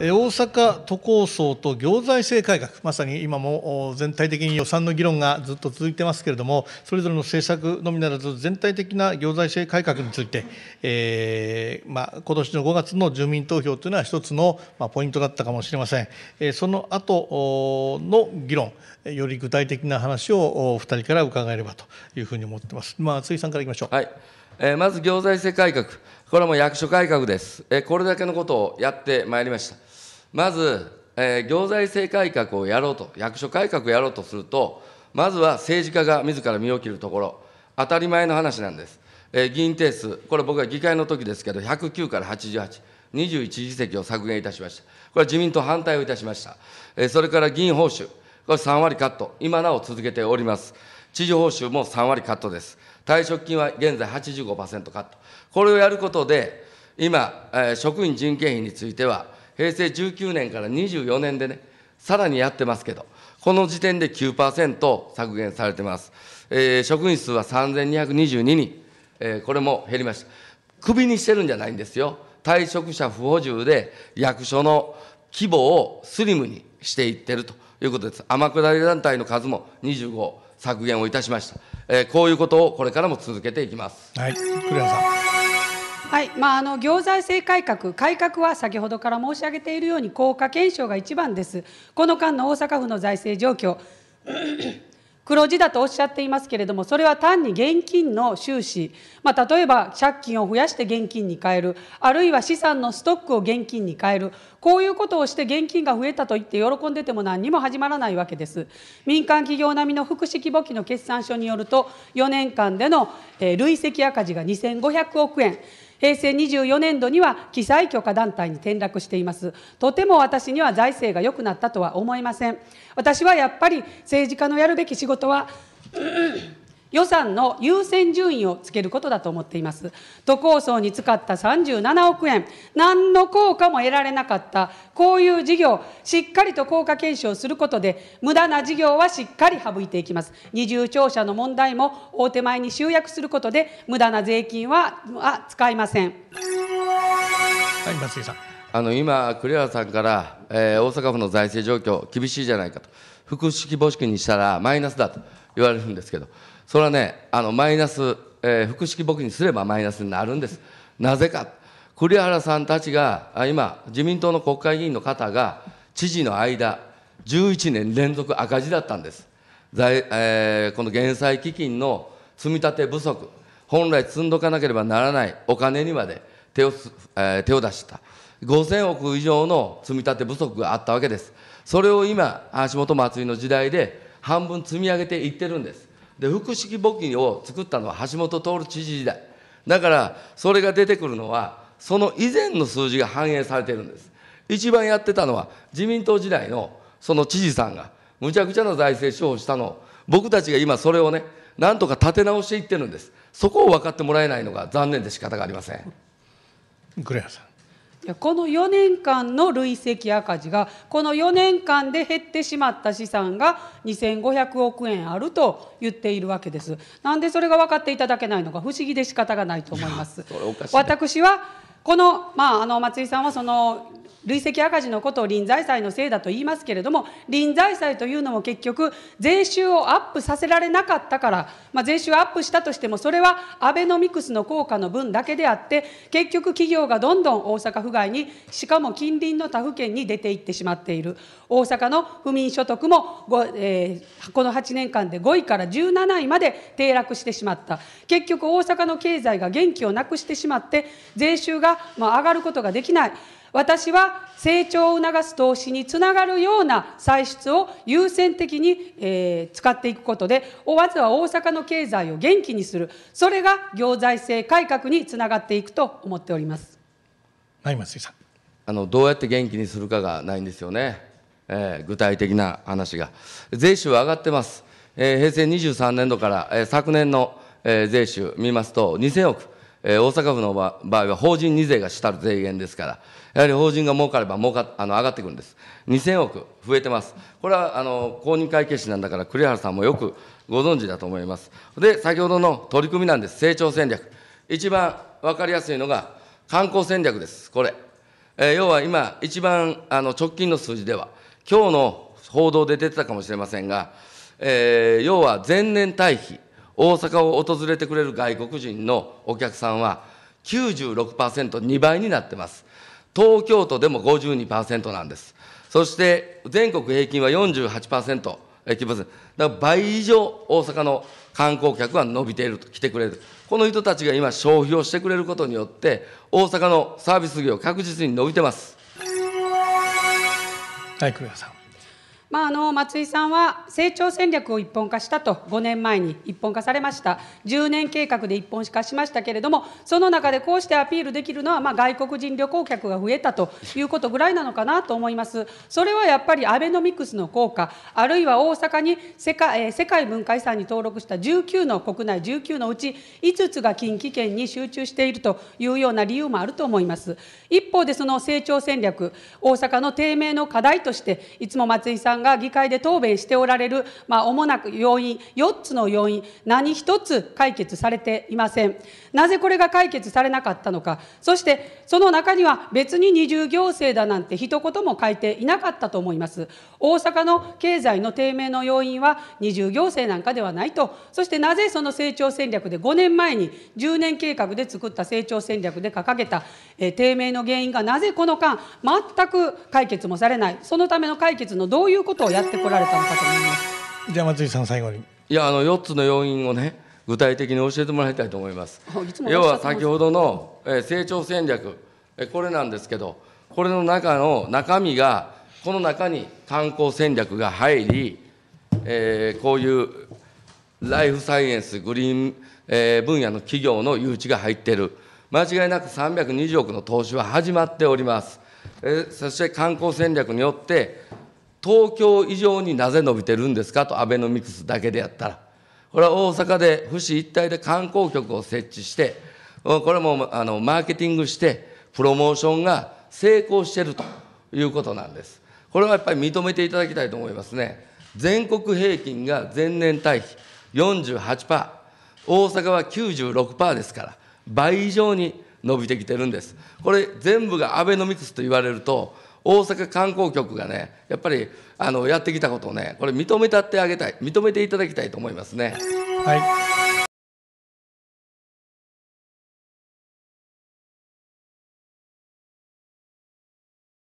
大阪都構想と行財政改革、まさに今も全体的に予算の議論がずっと続いてますけれども、それぞれの政策のみならず、全体的な行財政改革について、えーまあ今年の5月の住民投票というのは、一つの、まあ、ポイントだったかもしれません。えその後の議論、より具体的な話をお2人から伺えればというふうに思ってます。まあ、辻さんからいきましょう。はいえー、まず行財政改革、これはもう役所改革です、えー、これだけのことをやってまいりました。まず、えー、行財政改革をやろうと、役所改革をやろうとすると、まずは政治家が自ら身を切るところ、当たり前の話なんです。えー、議員定数、これ僕は議会の時ですけど、109から88。21議席を削減いたしました。これは自民党反対をいたしました。えー、それから議員報酬、これ3割カット、今なお続けております。知事報酬も3割カットです。退職金は現在85%カット。これをやることで、今、えー、職員人件費については、平成19年から24年でね、さらにやってますけど、この時点で9%削減されてます。えー、職員数は3222人、えー、これも減りました。クビにしてるんじゃないんですよ。退職者不補充で役所の規模をスリムにしていってるということです。天下り団体の数も25削減をいたしました。えー、こういうことをこれからも続けていきます。はい、栗原さん。はい、まあ、あの行財政改革、改革は先ほどから申し上げているように、効果検証が一番です。この間の大阪府の財政状況、黒字だとおっしゃっていますけれども、それは単に現金の収支、まあ、例えば借金を増やして現金に変える、あるいは資産のストックを現金に変える、こういうことをして現金が増えたと言って喜んでても何にも始まらないわけです。民間企業並みの福祉規模期の決算書によると、4年間での累積赤字が2500億円。平成24年度には記載許可団体に転落しています。とても私には財政が良くなったとは思いません。私はやっぱり政治家のやるべき仕事は、予算の優先順位をつけることだと思っています。都構想に使った37億円、何の効果も得られなかった、こういう事業、しっかりと効果検証することで、無駄な事業はしっかり省いていきます。二重庁舎の問題も大手前に集約することで、無駄な税金は使いません。はい、松井さん。あの今、栗原さんから、えー、大阪府の財政状況、厳しいじゃないかと、複式母式にしたらマイナスだと言われるんですけど、それはね、あのマイナス、えー、複式募金にすればマイナスになるんです、なぜか、栗原さんたちが、今、自民党の国会議員の方が、知事の間、11年連続赤字だったんです、財えー、この減債基金の積み立て不足、本来積んどかなければならないお金にまで手を,、えー、手を出した。5000億以上の積み立て不足があったわけです。それを今、足元祭りの時代で半分積み上げていってるんです。で、複式募金を作ったのは橋本徹知事時代。だから、それが出てくるのは、その以前の数字が反映されてるんです。一番やってたのは、自民党時代のその知事さんが、むちゃくちゃな財政処方したのを、僕たちが今それをね、なんとか立て直していってるんです。そこを分かってもらえないのが残念で仕方がありません。グレアさん。この4年間の累積赤字がこの4年間で減ってしまった資産が2500億円あると言っているわけです。なんでそれが分かっていただけないのか不思議で仕方がないと思います。私はこの、まあ、あの松井さんはその累積赤字のことを臨財債のせいだと言いますけれども、臨財債というのも結局、税収をアップさせられなかったから、まあ、税収アップしたとしても、それはアベノミクスの効果の分だけであって、結局、企業がどんどん大阪府外に、しかも近隣の他府県に出ていってしまっている、大阪の府民所得も、えー、この8年間で5位から17位まで低落してしまった、結局、大阪の経済が元気をなくしてしまって、税収が、まあ、上がることができない。私は成長を促す投資につながるような歳出を優先的に、えー、使っていくことで、まずは大阪の経済を元気にする、それが行財政改革につながっていくと思っております内松井さんあの。どうやって元気にするかがないんですよね、えー、具体的な話が。税収は上がってます、えー、平成23年度から、えー、昨年の、えー、税収見ますと、2000億。えー、大阪府の場合は法人2税が主たる税源ですから、やはり法人が儲かれば儲かあの上がってくるんです。2000億増えてます。これはあの公認会計士なんだから、栗原さんもよくご存知だと思います。で、先ほどの取り組みなんです。成長戦略。一番分かりやすいのが観光戦略です。これ。えー、要は今、一番あの直近の数字では、今日の報道で出てたかもしれませんが、えー、要は前年対比大阪を訪れてくれる外国人のお客さんは96%、2倍になってます。東京都でも52%なんです。そして全国平均は48%、えきます。だから倍以上大阪の観光客は伸びていると、来てくれる。この人たちが今消費をしてくれることによって、大阪のサービス業確実に伸びてます。はい、久保さん。まあ、あの松井さんは成長戦略を一本化したと5年前に一本化されました10年計画で一本化しましたけれどもその中でこうしてアピールできるのは、まあ、外国人旅行客が増えたということぐらいなのかなと思いますそれはやっぱりアベノミクスの効果あるいは大阪に世界,、えー、世界文化遺産に登録した19の国内19のうち5つが近畿圏に集中しているというような理由もあると思います一方でその成長戦略大阪の低迷の課題としていつも松井さんんが議会で答弁しておられる、まあ、主な要因、4つの要因、何一つ解決されていません。なぜこれが解決されなかったのか、そしてその中には別に二重行政だなんて一言も書いていなかったと思います。大阪の経済の低迷の要因は二重行政なんかではないと、そしてなぜその成長戦略で5年前に10年計画で作った成長戦略で掲げた、えー、低迷の原因がなぜこの間、全く解決もされない、そのための解決のどういうことをやってこられたのかと思います。じゃあ松井さん最後に。いやあの4つの要因をね具体的に教えてもらいたいと思います。要は先ほどの、え成長戦略、えこれなんですけどこれの中の中身がこの中に観光戦略が入り、えー、こういうライフサイエンスグリーン、えー、分野の企業の誘致が入っている間違いなく320億の投資は始まっております。えー、そして観光戦略によって東京以上になぜ伸びてるんですかとアベノミクスだけでやったらこれは大阪で府市一体で観光局を設置してこれもあのマーケティングしてプロモーションが成功してるということなんですこれはやっぱり認めていただきたいと思いますね全国平均が前年対比48%大阪は96%ですから倍以上に伸びてきてるんですこれ全部がアベノミクスと言われると大阪観光局がね、やっぱりあのやってきたことをね、これ認めたってあげたい、認めていただきたいと思いますね。はい